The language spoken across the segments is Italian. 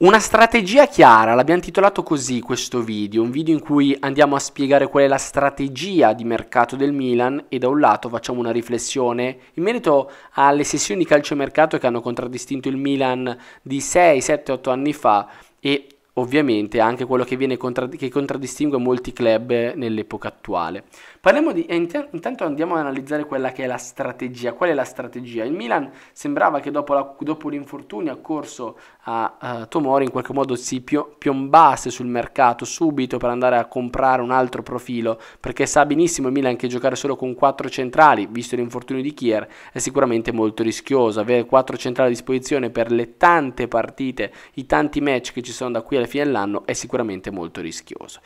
Una strategia chiara, l'abbiamo titolato così questo video, un video in cui andiamo a spiegare qual è la strategia di mercato del Milan e da un lato facciamo una riflessione in merito alle sessioni di calciomercato che hanno contraddistinto il Milan di 6, 7, 8 anni fa e ovviamente anche quello che, contra- che contraddistingue molti club nell'epoca attuale. Parliamo di, eh, intanto andiamo ad analizzare quella che è la strategia. Qual è la strategia? Il Milan sembrava che dopo, la, dopo l'infortunio accorso a, a Tomori in qualche modo si piombasse sul mercato subito per andare a comprare un altro profilo, perché sa benissimo il Milan che giocare solo con quattro centrali, visto l'infortunio di Kier, è sicuramente molto rischioso. Avere quattro centrali a disposizione per le tante partite, i tanti match che ci sono da qui alla fine dell'anno è sicuramente molto rischioso.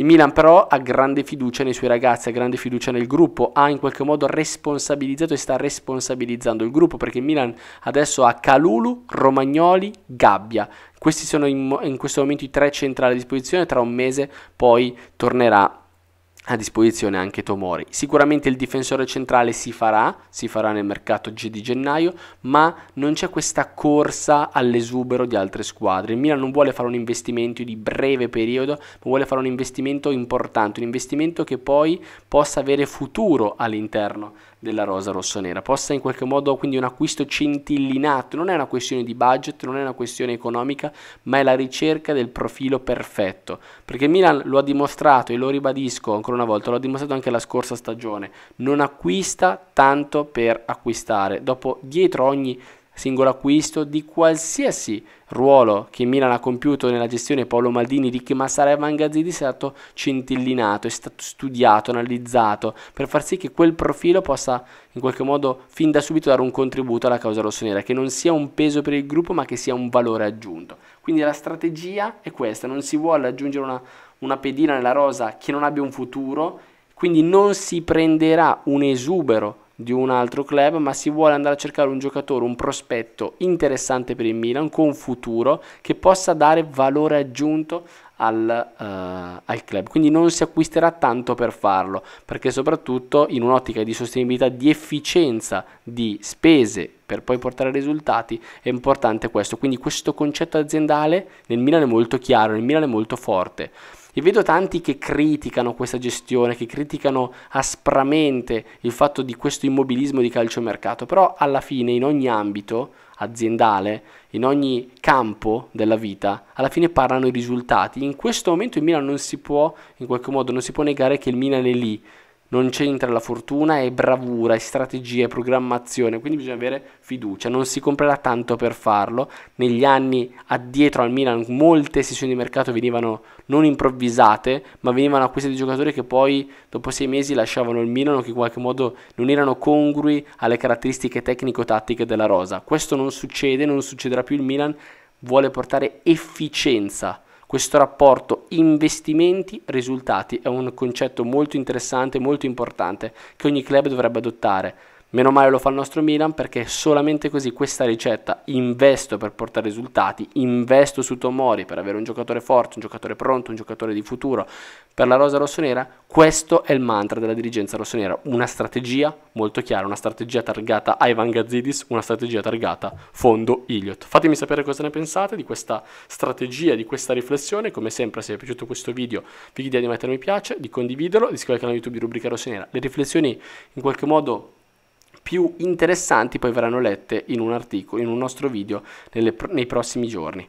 Il Milan però ha grande fiducia nei suoi ragazzi, ha grande fiducia nel gruppo, ha in qualche modo responsabilizzato e sta responsabilizzando il gruppo perché il Milan adesso ha Calulu, Romagnoli, Gabbia. Questi sono in, in questo momento i tre centrali a disposizione, tra un mese poi tornerà a disposizione anche Tomori. Sicuramente il difensore centrale si farà, si farà nel mercato G di gennaio, ma non c'è questa corsa all'esubero di altre squadre. Il Milan non vuole fare un investimento di breve periodo, ma vuole fare un investimento importante, un investimento che poi possa avere futuro all'interno della rosa rossonera, possa in qualche modo quindi un acquisto centillinato, non è una questione di budget, non è una questione economica, ma è la ricerca del profilo perfetto, perché Milan lo ha dimostrato e lo ribadisco ancora una volta, l'ho dimostrato anche la scorsa stagione, non acquista tanto per acquistare. Dopo dietro ogni singolo acquisto di qualsiasi ruolo che Milan ha compiuto nella gestione Paolo Maldini, Ricchi Massara e Mangazzini è stato centellinato, è stato studiato, analizzato per far sì che quel profilo possa in qualche modo fin da subito dare un contributo alla causa rossonera, che non sia un peso per il gruppo ma che sia un valore aggiunto. Quindi la strategia è questa, non si vuole aggiungere una, una pedina nella rosa che non abbia un futuro, quindi non si prenderà un esubero di un altro club, ma si vuole andare a cercare un giocatore, un prospetto interessante per il Milan, con un futuro, che possa dare valore aggiunto al, uh, al, club. Quindi non si acquisterà tanto per farlo, perché soprattutto in un'ottica di sostenibilità, di efficienza, di spese per poi portare risultati, è importante questo. Quindi questo concetto aziendale nel Milan è molto chiaro, nel Milan è molto forte. E vedo tanti che criticano questa gestione, che criticano aspramente il fatto di questo immobilismo di calciomercato, però alla fine in ogni ambito aziendale, in ogni campo della vita, alla fine parlano i risultati. In questo momento il Milan non si può, in qualche modo, non si può negare che il Milan è lì, non c'entra la fortuna, è bravura, è strategia, è programmazione, quindi bisogna avere fiducia, non si comprerà tanto per farlo. Negli anni addietro al Milan molte sessioni di mercato venivano non improvvisate, ma venivano acquiste di giocatori che poi dopo sei mesi lasciavano il Milan o che in qualche modo non erano congrui alle caratteristiche tecnico-tattiche della rosa. Questo non succede, non succederà più il Milan, vuole portare efficienza questo rapporto investimenti-risultati è un concetto molto interessante, molto importante che ogni club dovrebbe adottare Meno male lo fa il nostro Milan perché solamente così questa ricetta investo per portare risultati, investo su Tomori per avere un giocatore forte, un giocatore pronto, un giocatore di futuro per la rosa rossonera. Questo è il mantra della dirigenza rossonera, una strategia molto chiara, una strategia targata a Ivan Gazzidis, una strategia targata fondo Iliot. Fatemi sapere cosa ne pensate di questa strategia, di questa riflessione, come sempre se vi è piaciuto questo video vi chiediamo di mettere mi piace, di condividerlo, di iscrivervi al canale YouTube di Rubrica Rossonera. Le riflessioni in qualche modo più interessanti poi verranno lette in un articolo, in un nostro video nelle, nei prossimi giorni.